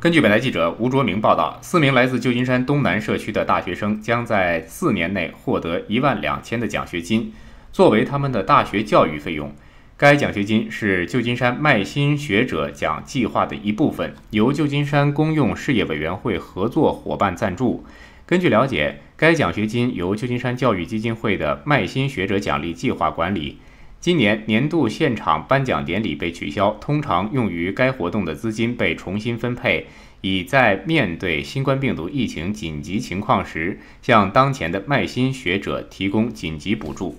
根据本台记者吴卓明报道，四名来自旧金山东南社区的大学生将在四年内获得一万两千的奖学金，作为他们的大学教育费用。该奖学金是旧金山麦新学者奖计划的一部分，由旧金山公用事业委员会合作伙伴赞助。根据了解，该奖学金由旧金山教育基金会的麦新学者奖励计划管理。今年年度现场颁奖典礼被取消，通常用于该活动的资金被重新分配，以在面对新冠病毒疫情紧急情况时，向当前的麦新学者提供紧急补助。